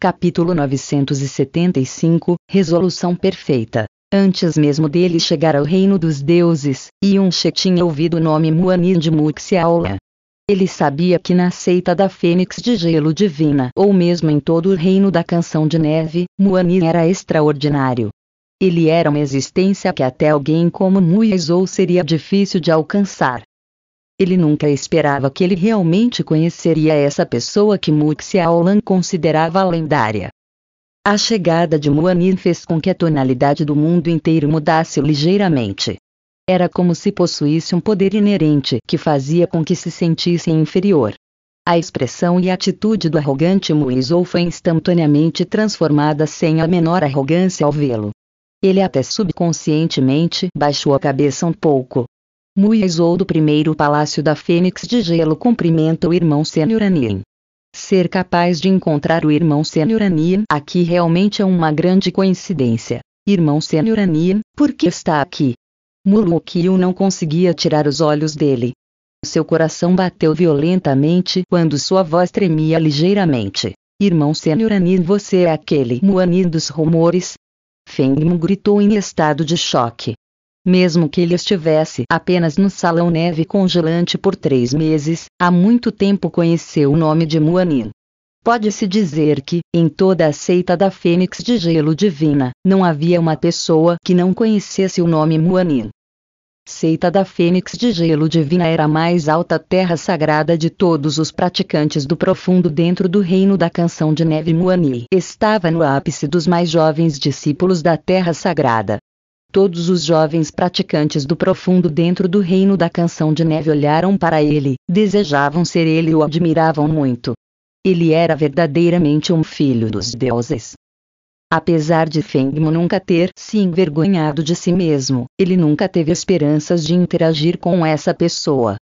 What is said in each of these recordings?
Capítulo 975 Resolução Perfeita. Antes mesmo dele chegar ao reino dos deuses, Yunche tinha ouvido o nome Muanin de Muxiaola. Ele sabia que na seita da fênix de gelo divina, ou mesmo em todo o reino da canção de neve, Muanin era extraordinário. Ele era uma existência que até alguém como Muizou seria difícil de alcançar. Ele nunca esperava que ele realmente conheceria essa pessoa que Muxiaolan considerava lendária. A chegada de Muanin fez com que a tonalidade do mundo inteiro mudasse ligeiramente. Era como se possuísse um poder inerente que fazia com que se sentisse inferior. A expressão e a atitude do arrogante Muizou foi instantaneamente transformada sem a menor arrogância ao vê-lo. Ele até subconscientemente baixou a cabeça um pouco, Muizou do primeiro palácio da Fênix de Gelo cumprimenta o irmão Anin. Ser capaz de encontrar o irmão Anin aqui realmente é uma grande coincidência. Irmão Anin, por que está aqui? Mulukyu não conseguia tirar os olhos dele. Seu coração bateu violentamente quando sua voz tremia ligeiramente. Irmão Anin, você é aquele Muanin dos rumores? Fengmu gritou em estado de choque mesmo que ele estivesse apenas no salão neve congelante por três meses, há muito tempo conheceu o nome de Muanin. Pode-se dizer que, em toda a seita da Fênix de Gelo Divina, não havia uma pessoa que não conhecesse o nome Muanin. Seita da Fênix de Gelo Divina era a mais alta terra sagrada de todos os praticantes do profundo dentro do reino da canção de neve Muani Estava no ápice dos mais jovens discípulos da terra sagrada. Todos os jovens praticantes do profundo dentro do reino da canção de neve olharam para ele, desejavam ser ele e o admiravam muito. Ele era verdadeiramente um filho dos deuses. Apesar de Fengmo nunca ter se envergonhado de si mesmo, ele nunca teve esperanças de interagir com essa pessoa.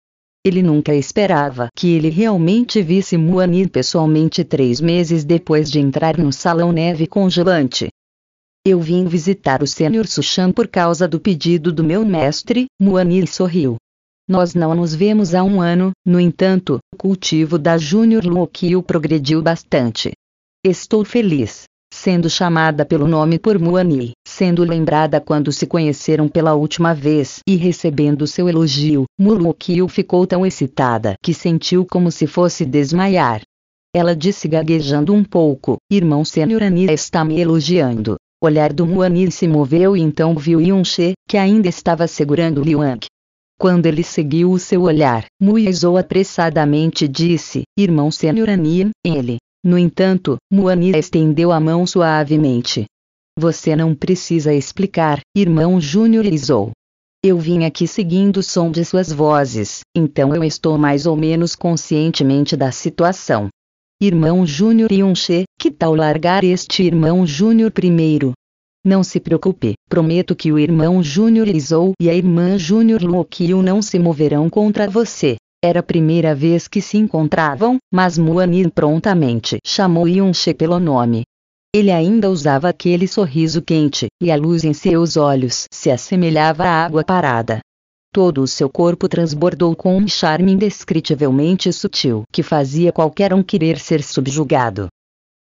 Ele nunca esperava que ele realmente visse Muani pessoalmente três meses depois de entrar no salão neve congelante. Eu vim visitar o Senhor Sushan por causa do pedido do meu mestre, Muani sorriu. Nós não nos vemos há um ano, no entanto, o cultivo da Júnior Luokio progrediu bastante. Estou feliz, sendo chamada pelo nome por Muani, sendo lembrada quando se conheceram pela última vez e recebendo seu elogio, Muluokio ficou tão excitada que sentiu como se fosse desmaiar. Ela disse gaguejando um pouco, irmão Ani está me elogiando olhar do Muanin se moveu e então viu Yun que ainda estava segurando Liang. Quando ele seguiu o seu olhar, Mu Muizou apressadamente disse, irmão Senhuranin, ele. No entanto, Muani estendeu a mão suavemente. Você não precisa explicar, irmão Júnior Izou. Eu vim aqui seguindo o som de suas vozes, então eu estou mais ou menos conscientemente da situação. Irmão Júnior e um que tal largar este irmão Júnior primeiro? Não se preocupe, prometo que o irmão Júnior Lisou e a irmã Júnior Luokio não se moverão contra você. Era a primeira vez que se encontravam, mas Muani prontamente chamou Yunche pelo nome. Ele ainda usava aquele sorriso quente, e a luz em seus olhos se assemelhava à água parada. Todo o seu corpo transbordou com um charme indescritivelmente sutil que fazia qualquer um querer ser subjugado.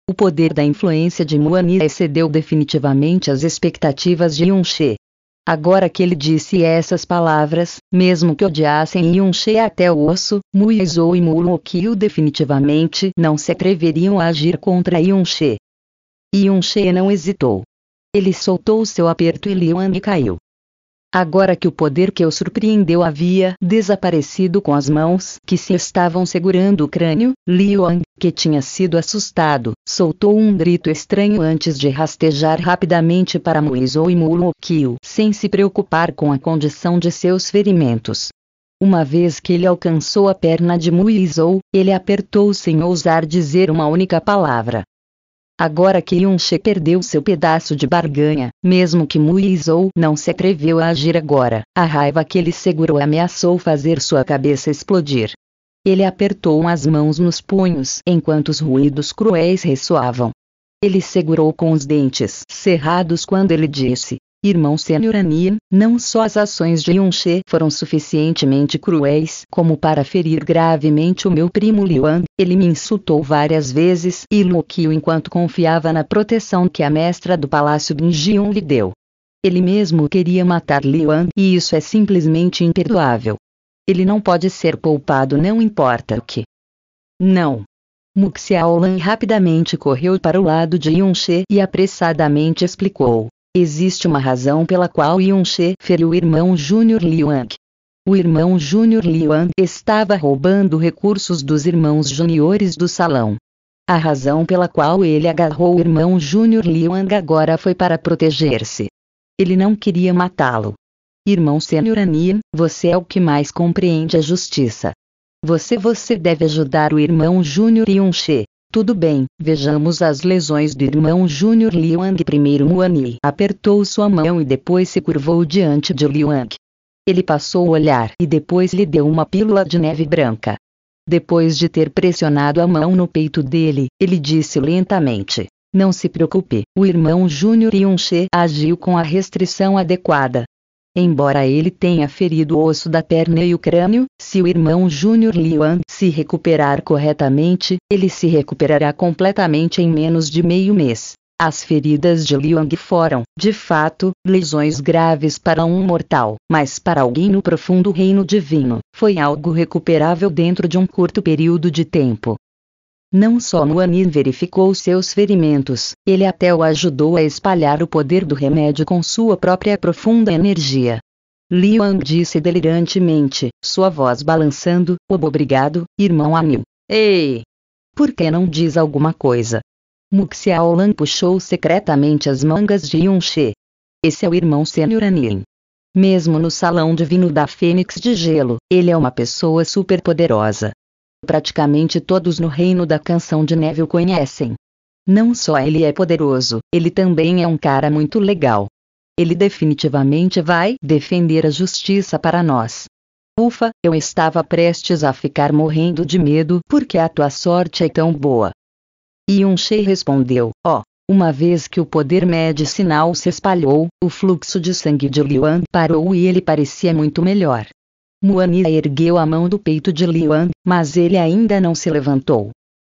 O poder da influência de Muani excedeu definitivamente as expectativas de Yunche. Agora que ele disse essas palavras, mesmo que odiassem Yunche até o osso, Muizou e Mulokyu definitivamente não se atreveriam a agir contra Yunche. Yunche não hesitou. Ele soltou seu aperto e Liuane caiu. Agora que o poder que o surpreendeu havia desaparecido com as mãos que se estavam segurando o crânio, Liuang, que tinha sido assustado, soltou um grito estranho antes de rastejar rapidamente para Muizou e Mulokyu, sem se preocupar com a condição de seus ferimentos. Uma vez que ele alcançou a perna de Muizou, ele apertou sem ousar dizer uma única palavra. Agora que Yunche perdeu seu pedaço de barganha, mesmo que Muizou não se atreveu a agir agora, a raiva que ele segurou ameaçou fazer sua cabeça explodir. Ele apertou as mãos nos punhos enquanto os ruídos cruéis ressoavam. Ele segurou com os dentes cerrados quando ele disse: Irmão Senhorani, não só as ações de Yunche foram suficientemente cruéis como para ferir gravemente o meu primo Liuan, ele me insultou várias vezes e Luquiu enquanto confiava na proteção que a mestra do palácio Binjion lhe deu. Ele mesmo queria matar Liuan e isso é simplesmente imperdoável. Ele não pode ser poupado não importa o que. Não. Muxiaolan rapidamente correu para o lado de Yunche e apressadamente explicou. Existe uma razão pela qual Yun-Che feriu o irmão Júnior Liang. O irmão Júnior Liang estava roubando recursos dos irmãos juniores do salão. A razão pela qual ele agarrou o irmão Júnior Liang agora foi para proteger-se. Ele não queria matá-lo. Irmão Sênior Anin, você é o que mais compreende a justiça. Você você deve ajudar o irmão Júnior Yun-Che. Tudo bem, vejamos as lesões do irmão Júnior Liuang. Primeiro Muani apertou sua mão e depois se curvou diante de Liuang. Ele passou o olhar e depois lhe deu uma pílula de neve branca. Depois de ter pressionado a mão no peito dele, ele disse lentamente: Não se preocupe, o irmão Júnior Yunche agiu com a restrição adequada, Embora ele tenha ferido o osso da perna e o crânio, se o irmão Júnior Liuan se recuperar corretamente, ele se recuperará completamente em menos de meio mês. As feridas de Liang foram, de fato, lesões graves para um mortal, mas para alguém no profundo reino divino, foi algo recuperável dentro de um curto período de tempo. Não só Nuanin verificou seus ferimentos, ele até o ajudou a espalhar o poder do remédio com sua própria profunda energia. Liuan disse delirantemente, sua voz balançando, obrigado, irmão Anil. Ei! Por que não diz alguma coisa? Muxiaolan puxou secretamente as mangas de Yunxi. Esse é o irmão Senhor Anil. Mesmo no salão divino da Fênix de Gelo, ele é uma pessoa superpoderosa praticamente todos no reino da canção de neve o conhecem. Não só ele é poderoso, ele também é um cara muito legal. Ele definitivamente vai defender a justiça para nós. Ufa, eu estava prestes a ficar morrendo de medo porque a tua sorte é tão boa. E um Shei respondeu: Ó, oh, uma vez que o poder medicinal se espalhou, o fluxo de sangue de Liuan parou e ele parecia muito melhor. Muanira ergueu a mão do peito de Liuan, mas ele ainda não se levantou.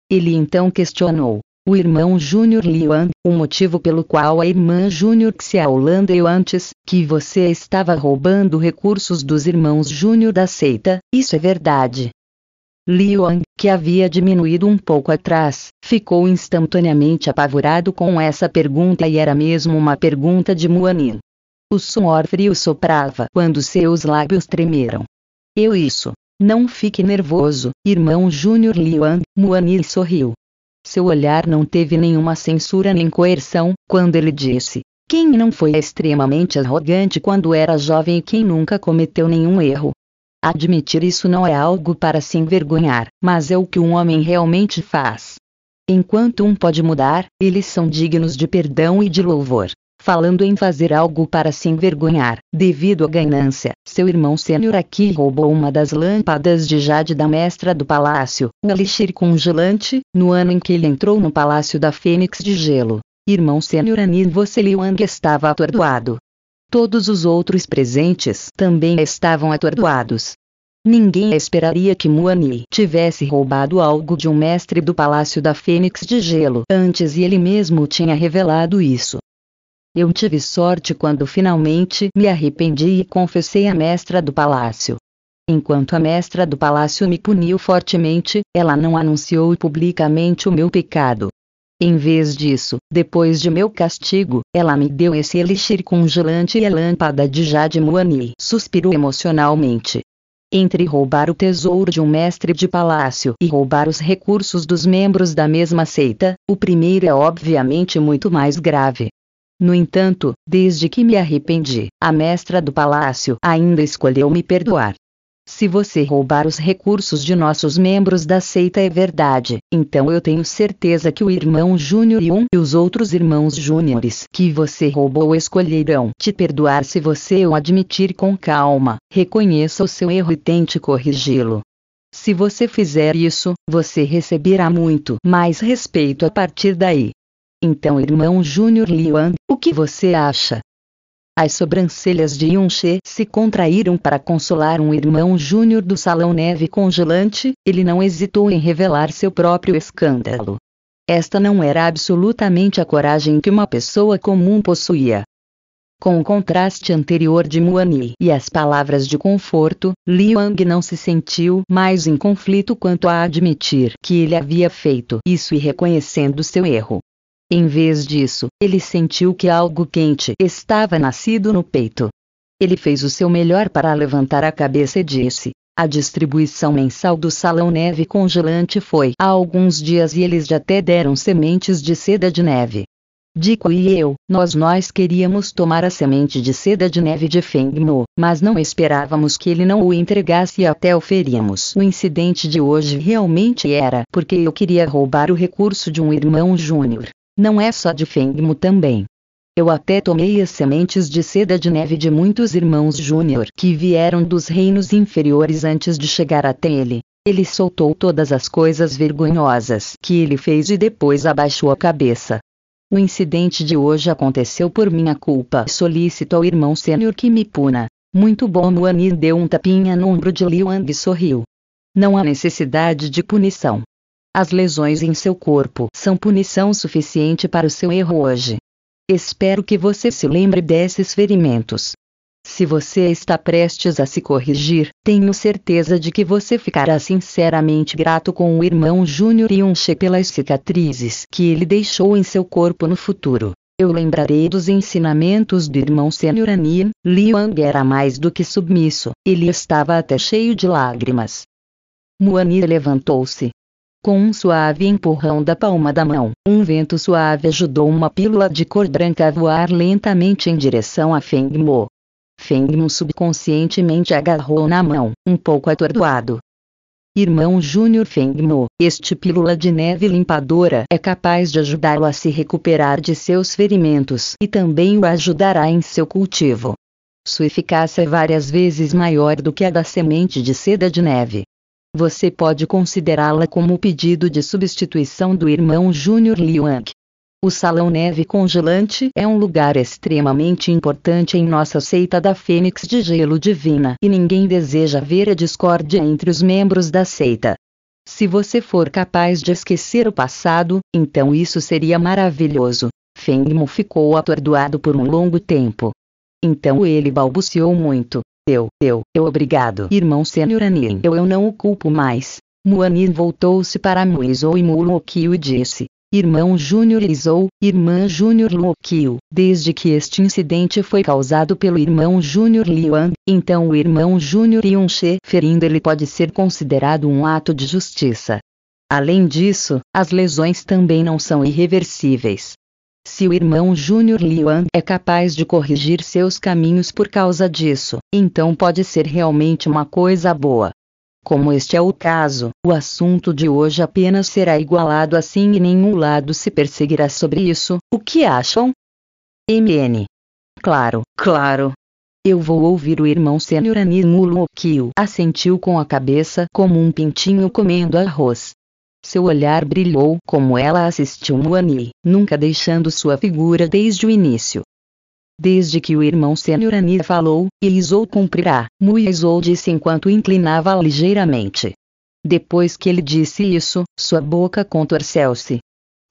Ele então questionou. O irmão Júnior Liuan, o motivo pelo qual a irmã Júnior Xiaolanda eu antes, que você estava roubando recursos dos irmãos Júnior da seita, isso é verdade. Liuan, que havia diminuído um pouco atrás, ficou instantaneamente apavorado com essa pergunta e era mesmo uma pergunta de Muanin. O suor frio soprava quando seus lábios tremeram. Eu isso. Não fique nervoso, irmão Júnior Liuan, Muani sorriu. Seu olhar não teve nenhuma censura nem coerção, quando ele disse: Quem não foi extremamente arrogante quando era jovem e quem nunca cometeu nenhum erro? Admitir isso não é algo para se envergonhar, mas é o que um homem realmente faz. Enquanto um pode mudar, eles são dignos de perdão e de louvor falando em fazer algo para se envergonhar. Devido à ganância, seu irmão sênior aqui roubou uma das lâmpadas de jade da mestra do palácio, o elixir congelante, no ano em que ele entrou no palácio da Fênix de Gelo. Irmão sênior Anin Vosseliwang estava atordoado. Todos os outros presentes também estavam atordoados. Ninguém esperaria que Muani tivesse roubado algo de um mestre do Palácio da Fênix de Gelo antes e ele mesmo tinha revelado isso. Eu tive sorte quando finalmente me arrependi e confessei à mestra do palácio. Enquanto a mestra do palácio me puniu fortemente, ela não anunciou publicamente o meu pecado. Em vez disso, depois de meu castigo, ela me deu esse elixir congelante e a lâmpada de Jade Muani. Suspirou emocionalmente. Entre roubar o tesouro de um mestre de palácio e roubar os recursos dos membros da mesma seita, o primeiro é obviamente muito mais grave. No entanto, desde que me arrependi, a mestra do palácio ainda escolheu me perdoar. Se você roubar os recursos de nossos membros da seita é verdade, então eu tenho certeza que o irmão Júnior e um e os outros irmãos Júniores que você roubou escolherão te perdoar se você o admitir com calma, reconheça o seu erro e tente corrigi-lo. Se você fizer isso, você receberá muito mais respeito a partir daí. Então, irmão Júnior Liuan, o que você acha? As sobrancelhas de Yunche se contraíram para consolar um irmão júnior do salão neve congelante, ele não hesitou em revelar seu próprio escândalo. Esta não era absolutamente a coragem que uma pessoa comum possuía. Com o contraste anterior de Muani e as palavras de conforto, Liang não se sentiu mais em conflito quanto a admitir que ele havia feito isso e reconhecendo seu erro. Em vez disso, ele sentiu que algo quente estava nascido no peito. Ele fez o seu melhor para levantar a cabeça e disse: a distribuição mensal do Salão Neve Congelante foi há alguns dias e eles já até deram sementes de seda de neve. Dico e eu, nós nós queríamos tomar a semente de seda de neve de Fengmo, mas não esperávamos que ele não o entregasse e até o feríamos. O incidente de hoje realmente era porque eu queria roubar o recurso de um irmão júnior. Não é só de Fengmo também. Eu até tomei as sementes de seda de neve de muitos irmãos júnior que vieram dos reinos inferiores antes de chegar até ele. Ele soltou todas as coisas vergonhosas que ele fez e depois abaixou a cabeça. O incidente de hoje aconteceu por minha culpa. Solicito ao irmão sênior que me puna. Muito bom Muani deu um tapinha no ombro de Liu Wang e sorriu. Não há necessidade de punição. As lesões em seu corpo são punição suficiente para o seu erro hoje. Espero que você se lembre desses ferimentos. Se você está prestes a se corrigir, tenho certeza de que você ficará sinceramente grato com o irmão Júnior e Unche pelas cicatrizes que ele deixou em seu corpo no futuro. Eu lembrarei dos ensinamentos do irmão Senhor Anin, Liang era mais do que submisso, ele estava até cheio de lágrimas. Muani levantou-se, com um suave empurrão da palma da mão, um vento suave ajudou uma pílula de cor branca a voar lentamente em direção a Feng Mo subconscientemente agarrou na mão, um pouco atordoado. Irmão Júnior Mo, este pílula de neve limpadora é capaz de ajudá-lo a se recuperar de seus ferimentos e também o ajudará em seu cultivo. Sua eficácia é várias vezes maior do que a da semente de seda de neve você pode considerá-la como o pedido de substituição do irmão Júnior Liang. O Salão Neve Congelante é um lugar extremamente importante em nossa seita da Fênix de Gelo Divina e ninguém deseja ver a discórdia entre os membros da seita. Se você for capaz de esquecer o passado, então isso seria maravilhoso. Fengmo ficou atordoado por um longo tempo. Então ele balbuciou muito. Eu, eu, eu obrigado. Irmão Senhor Anin, eu, eu não o culpo mais. Muanin voltou-se para Muizou e Muloquio e disse: Irmão Júnior Izou, irmã Júnior Luokio, desde que este incidente foi causado pelo irmão Júnior Liuan, então o irmão Júnior Yunche ferindo ele pode ser considerado um ato de justiça. Além disso, as lesões também não são irreversíveis. Se o irmão Júnior Liuan é capaz de corrigir seus caminhos por causa disso, então pode ser realmente uma coisa boa. Como este é o caso, o assunto de hoje apenas será igualado assim e nenhum lado se perseguirá sobre isso, o que acham? MN. Claro, claro. Eu vou ouvir o irmão Senhor Animulo Okio assentiu com a cabeça como um pintinho comendo arroz. Seu olhar brilhou como ela assistiu Muani, nunca deixando sua figura desde o início. Desde que o irmão senhor Ani falou, Ilisou cumprirá, Muizou disse enquanto inclinava ligeiramente. Depois que ele disse isso, sua boca contorceu-se.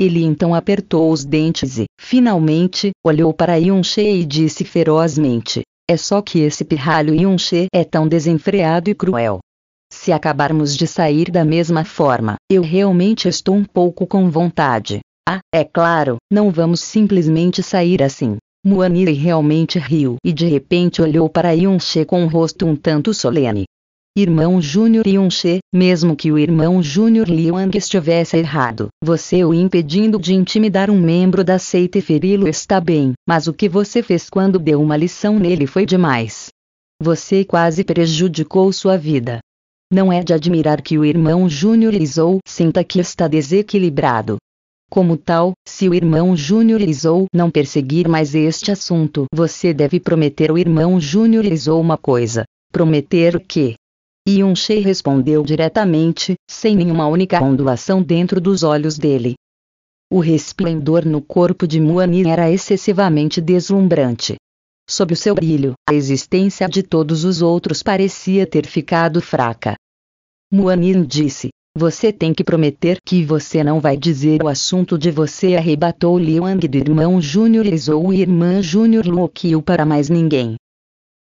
Ele então apertou os dentes e, finalmente, olhou para Yunche e disse ferozmente: É só que esse pirralho Yunche é tão desenfreado e cruel se acabarmos de sair da mesma forma, eu realmente estou um pouco com vontade. Ah, é claro, não vamos simplesmente sair assim. Muanir realmente riu e de repente olhou para Yunche com um rosto um tanto solene. Irmão Júnior Yunche, mesmo que o irmão Júnior Liang estivesse errado, você o impedindo de intimidar um membro da seita e feri-lo está bem, mas o que você fez quando deu uma lição nele foi demais. Você quase prejudicou sua vida. Não é de admirar que o irmão Júnior Izou sinta que está desequilibrado. Como tal, se o irmão Júnior Izou não perseguir mais este assunto, você deve prometer ao irmão Júnior Izou uma coisa. Prometer o quê? Yun Shei respondeu diretamente, sem nenhuma única ondulação dentro dos olhos dele. O resplendor no corpo de Muani era excessivamente deslumbrante. Sob o seu brilho, a existência de todos os outros parecia ter ficado fraca. Muanin disse: Você tem que prometer que você não vai dizer o assunto de você. Arrebatou Liang do irmão Júnior Izou e irmã Júnior Luokiu para mais ninguém.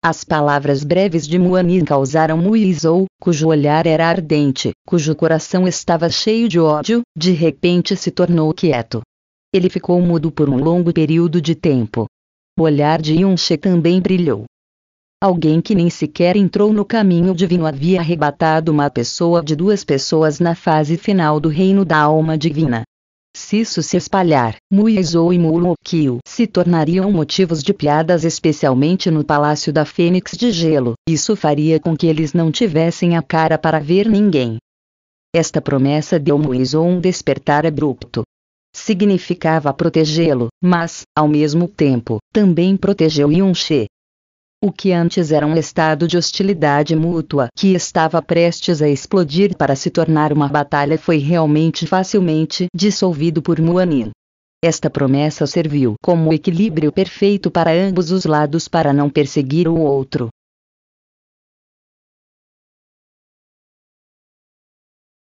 As palavras breves de Muanin causaram Muizou, cujo olhar era ardente, cujo coração estava cheio de ódio, de repente se tornou quieto. Ele ficou mudo por um longo período de tempo. O olhar de Yunche também brilhou. Alguém que nem sequer entrou no caminho divino havia arrebatado uma pessoa de duas pessoas na fase final do reino da alma divina. Se isso se espalhar, Muizou e Murokyo se tornariam motivos de piadas especialmente no Palácio da Fênix de Gelo, isso faria com que eles não tivessem a cara para ver ninguém. Esta promessa deu Muizou um despertar abrupto significava protegê-lo, mas, ao mesmo tempo, também protegeu Yunche. O que antes era um estado de hostilidade mútua que estava prestes a explodir para se tornar uma batalha foi realmente facilmente dissolvido por Muanin. Esta promessa serviu como equilíbrio perfeito para ambos os lados para não perseguir o outro,